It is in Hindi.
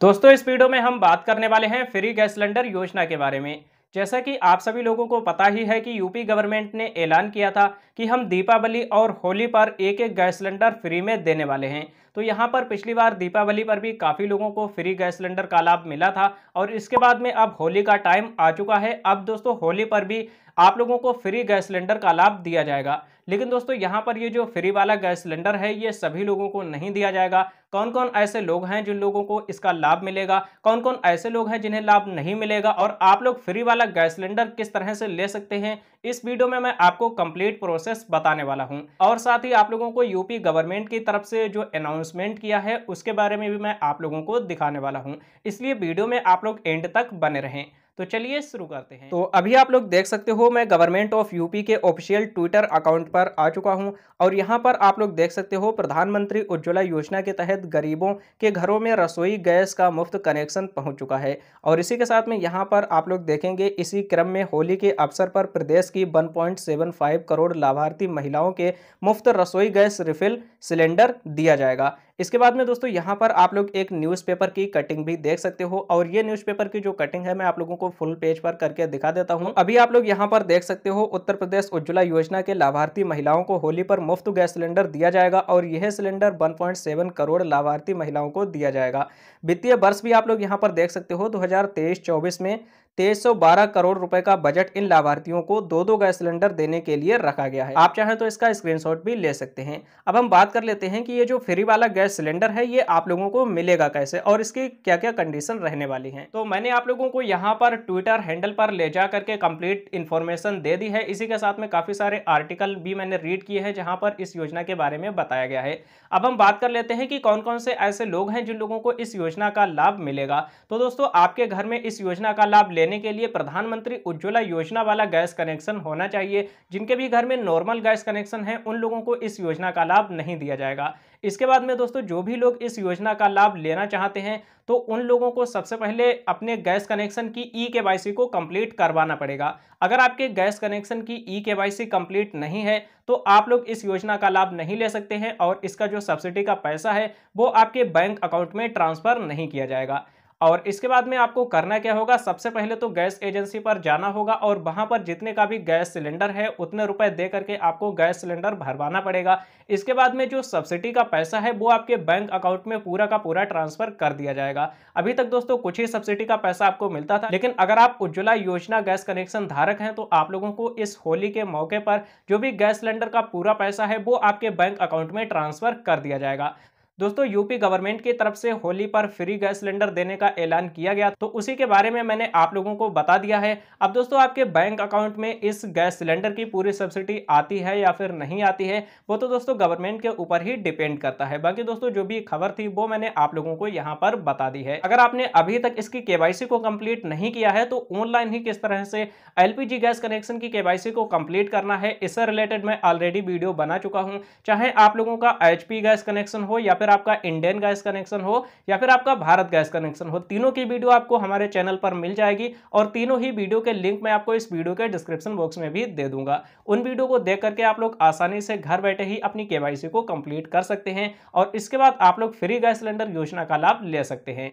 दोस्तों इस वीडियो में हम बात करने वाले हैं फ्री गैस सिलेंडर योजना के बारे में जैसा कि आप सभी लोगों को पता ही है कि यूपी गवर्नमेंट ने ऐलान किया था कि हम दीपावली और होली पर एक एक गैस सिलेंडर फ्री में देने वाले हैं तो यहाँ पर पिछली बार दीपावली पर भी काफ़ी लोगों को फ्री गैस सिलेंडर का लाभ मिला था और इसके बाद में अब होली का टाइम आ चुका है अब दोस्तों होली पर भी आप लोगों को फ्री गैस सिलेंडर का लाभ दिया जाएगा लेकिन दोस्तों यहाँ पर ये जो फ्री वाला गैस सिलेंडर है ये सभी लोगों को नहीं दिया जाएगा कौन कौन ऐसे लोग हैं जिन लोगों को इसका लाभ मिलेगा कौन कौन ऐसे लोग हैं जिन्हें लाभ नहीं मिलेगा और आप लोग फ्री वाला गैस सिलेंडर किस तरह से ले सकते हैं इस वीडियो में मैं आपको कंप्लीट प्रोसेस बताने वाला हूँ और साथ ही आप लोगों को यूपी गवर्नमेंट की तरफ से जो अनाउंस अनाउंसमेंट किया है उसके बारे में भी मैं आप लोगों को दिखाने वाला हूँ इसलिए वीडियो में आप लोग एंड तक बने रहें तो चलिए शुरू करते हैं तो अभी आप लोग देख सकते हो मैं गवर्नमेंट ऑफ यूपी के ऑफिशियल ट्विटर अकाउंट पर आ चुका हूं और यहां पर आप लोग देख सकते हो प्रधानमंत्री उज्ज्वला योजना के तहत गरीबों के घरों में रसोई गैस का मुफ्त कनेक्शन पहुंच चुका है और इसी के साथ में यहाँ पर आप लोग देखेंगे इसी क्रम में होली के अवसर पर प्रदेश की वन करोड़ लाभार्थी महिलाओं के मुफ्त रसोई गैस रिफिल सिलेंडर दिया जाएगा इसके बाद में दोस्तों यहाँ पर आप लोग एक न्यूज़पेपर की कटिंग भी देख सकते हो और ये न्यूज़पेपर की जो कटिंग है मैं आप लोगों को फुल पेज पर करके दिखा देता हूँ अभी आप लोग यहाँ पर देख सकते हो उत्तर प्रदेश उज्ज्वला योजना के लाभार्थी महिलाओं को होली पर मुफ्त गैस सिलेंडर दिया जाएगा और यह सिलेंडर वन करोड़ लाभार्थी महिलाओं को दिया जाएगा वित्तीय वर्ष भी आप लोग यहाँ पर देख सकते हो दो हजार में तेईस सौ बारह करोड़ रुपए का बजट इन लाभार्थियों को दो दो गैस सिलेंडर देने के लिए रखा गया है आप चाहें तो इसका स्क्रीनशॉट भी ले सकते हैं अब हम बात कर लेते हैं कि ये जो फ्री वाला गैस सिलेंडर है ये आप लोगों को मिलेगा कैसे और इसकी क्या क्या कंडीशन रहने वाली है तो मैंने आप लोगों को यहाँ पर ट्विटर हैंडल पर ले जा करके कम्प्लीट इन्फॉर्मेशन दे दी है इसी के साथ में काफी सारे आर्टिकल भी मैंने रीड किए हैं जहाँ पर इस योजना के बारे में बताया गया है अब हम बात कर लेते हैं कि कौन कौन से ऐसे लोग हैं जिन लोगों को इस योजना का लाभ मिलेगा तो दोस्तों आपके घर में इस योजना का लाभ ले देने के लिए प्रधानमंत्री उज्ज्वला योजना वाला गैस कनेक्शन होना चाहिए जिनके भी घर में नॉर्मल गैस कनेक्शन है उन लोगों को इस योजना का लाभ नहीं दिया जाएगा इसके बाद में दोस्तों जो भी लोग इस योजना का लाभ लेना चाहते हैं तो उन लोगों को सबसे पहले अपने गैस कनेक्शन की ई के को कंप्लीट करवाना पड़ेगा अगर आपके गैस कनेक्शन की ई के कंप्लीट नहीं है तो आप लोग इस योजना का लाभ नहीं ले सकते हैं और इसका जो सब्सिडी का पैसा है वो आपके बैंक अकाउंट में ट्रांसफ़र नहीं किया जाएगा और इसके बाद में आपको करना क्या होगा सबसे पहले तो गैस एजेंसी पर जाना होगा और वहाँ पर जितने का भी गैस सिलेंडर है उतने रुपए दे करके आपको गैस सिलेंडर भरवाना पड़ेगा इसके बाद में जो सब्सिडी का पैसा है वो आपके बैंक अकाउंट में पूरा का पूरा ट्रांसफर कर दिया जाएगा अभी तक दोस्तों कुछ ही सब्सिडी का पैसा आपको मिलता था लेकिन अगर आप उज्ज्वला योजना गैस कनेक्शन धारक हैं तो आप लोगों को इस होली के मौके पर जो भी गैस सिलेंडर का पूरा पैसा है वो आपके बैंक अकाउंट में ट्रांसफर कर दिया जाएगा दोस्तों यूपी गवर्नमेंट की तरफ से होली पर फ्री गैस सिलेंडर देने का ऐलान किया गया तो उसी के बारे में मैंने आप लोगों को बता दिया है अब दोस्तों आपके बैंक अकाउंट में इस गैस सिलेंडर की पूरी सब्सिडी आती है या फिर नहीं आती है वो तो दोस्तों गवर्नमेंट के ऊपर ही डिपेंड करता है बाकी दोस्तों जो भी खबर थी वो मैंने आप लोगों को यहाँ पर बता दी है अगर आपने अभी तक इसकी केवाईसी को कंप्लीट नहीं किया है तो ऑनलाइन ही किस तरह से एल गैस कनेक्शन की केवाईसी को कम्प्लीट करना है इससे रिलेटेड मैं ऑलरेडी वीडियो बना चुका हूँ चाहे आप लोगों का एच गैस कनेक्शन हो या फिर फिर आपका इंडियन गैस कनेक्शन हो या फिर आपका भारत गैस कनेक्शन हो तीनों की वीडियो आपको हमारे चैनल पर मिल जाएगी और तीनों ही वीडियो के लिंक मैं आपको इस वीडियो के डिस्क्रिप्शन बॉक्स में भी दे दूंगा उन वीडियो को देख करके आप लोग आसानी से घर बैठे ही अपनी के को कंप्लीट कर सकते हैं और इसके बाद आप लोग फ्री गैस सिलेंडर योजना का लाभ ले सकते हैं